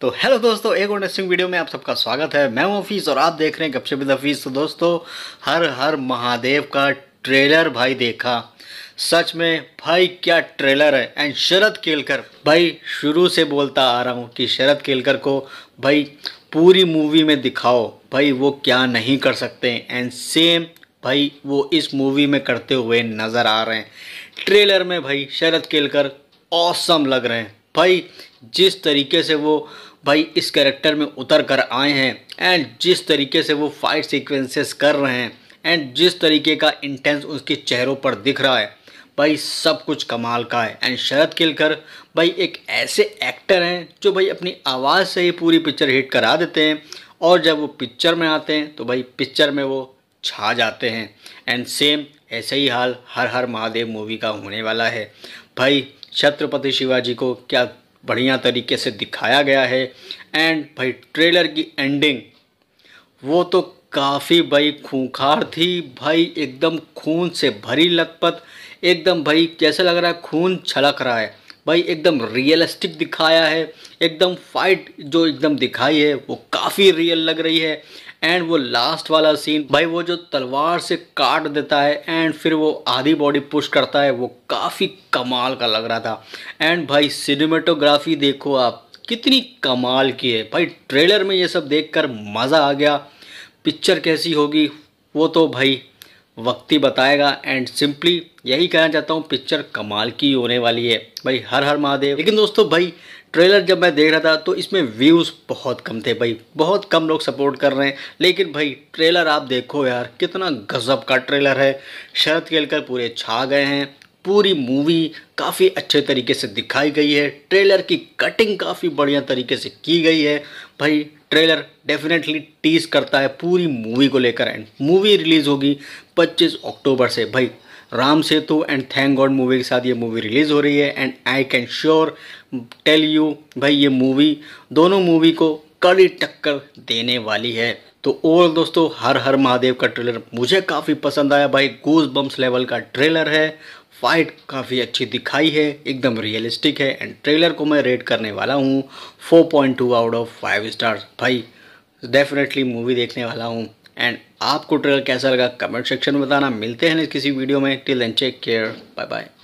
तो हेलो दोस्तों एक और इंटरेस्टिंग वीडियो में आप सबका स्वागत है मैं हूं हफीज़ और आप देख रहे हैं गपशप विद हफीज़ तो दोस्तों हर हर महादेव का ट्रेलर भाई देखा सच में भाई क्या ट्रेलर है एंड शरद केलकर भाई शुरू से बोलता आ रहा हूँ कि शरद केलकर को भाई पूरी मूवी में दिखाओ भाई वो क्या नहीं कर सकते एंड सेम भाई वो इस मूवी में करते हुए नज़र आ रहे हैं ट्रेलर में भाई शरद केलकर औसम लग रहे हैं भाई जिस तरीके से वो भाई इस कैरेक्टर में उतर कर आए हैं एंड जिस तरीके से वो फाइट सीक्वेंसेस कर रहे हैं एंड जिस तरीके का इंटेंस उसके चेहरों पर दिख रहा है भाई सब कुछ कमाल का है एंड शरद किलकर भाई एक ऐसे एक्टर हैं जो भाई अपनी आवाज़ से ही पूरी पिक्चर हिट करा देते हैं और जब वो पिक्चर में आते हैं तो भाई पिक्चर में वो छा जाते हैं एंड सेम ऐसा ही हाल हर हर महादेव मूवी का होने वाला है भाई छत्रपति शिवाजी को क्या बढ़िया तरीके से दिखाया गया है एंड भाई ट्रेलर की एंडिंग वो तो काफ़ी भाई खूंखार थी भाई एकदम खून से भरी लखपत एकदम भाई कैसे लग रहा है खून छलक रहा है भाई एकदम रियलिस्टिक दिखाया है एकदम फाइट जो एकदम दिखाई है वो काफ़ी रियल लग रही है एंड वो लास्ट वाला सीन भाई वो जो तलवार से काट देता है एंड फिर वो आधी बॉडी पुश करता है वो काफ़ी कमाल का लग रहा था एंड भाई सिनेमेटोग्राफी देखो आप कितनी कमाल की है भाई ट्रेलर में ये सब देखकर मज़ा आ गया पिक्चर कैसी होगी वो तो भाई वक्त ही बताएगा एंड सिंपली यही कहना चाहता हूँ पिक्चर कमाल की होने वाली है भाई हर हर महादेव लेकिन दोस्तों भाई ट्रेलर जब मैं देख रहा था तो इसमें व्यूज़ बहुत कम थे भाई बहुत कम लोग सपोर्ट कर रहे हैं लेकिन भाई ट्रेलर आप देखो यार कितना गजब का ट्रेलर है शरद केलकर पूरे छा गए हैं पूरी मूवी काफ़ी अच्छे तरीके से दिखाई गई है ट्रेलर की कटिंग काफ़ी बढ़िया तरीके से की गई है भाई ट्रेलर डेफिनेटली टीज करता है पूरी मूवी को लेकर एंड मूवी रिलीज़ होगी 25 अक्टूबर से भाई Ram Setu and thank god movie के साथ ये मूवी रिलीज़ हो रही है and I can sure tell you भाई ये मूवी दोनों मूवी को कड़ी टक्कर देने वाली है तो और दोस्तों हर हर महादेव का ट्रेलर मुझे काफ़ी पसंद आया भाई गूज बम्स लेवल का ट्रेलर है फाइट काफ़ी अच्छी दिखाई है एकदम रियलिस्टिक है एंड ट्रेलर को मैं रेट करने वाला हूँ 4.2 आउट ऑफ फाइव स्टार भाई डेफिनेटली मूवी देखने वाला हूँ एंड आपको ट्रेलर कैसा लगा कमेंट सेक्शन में बताना मिलते हैं किसी वीडियो में till end check care bye bye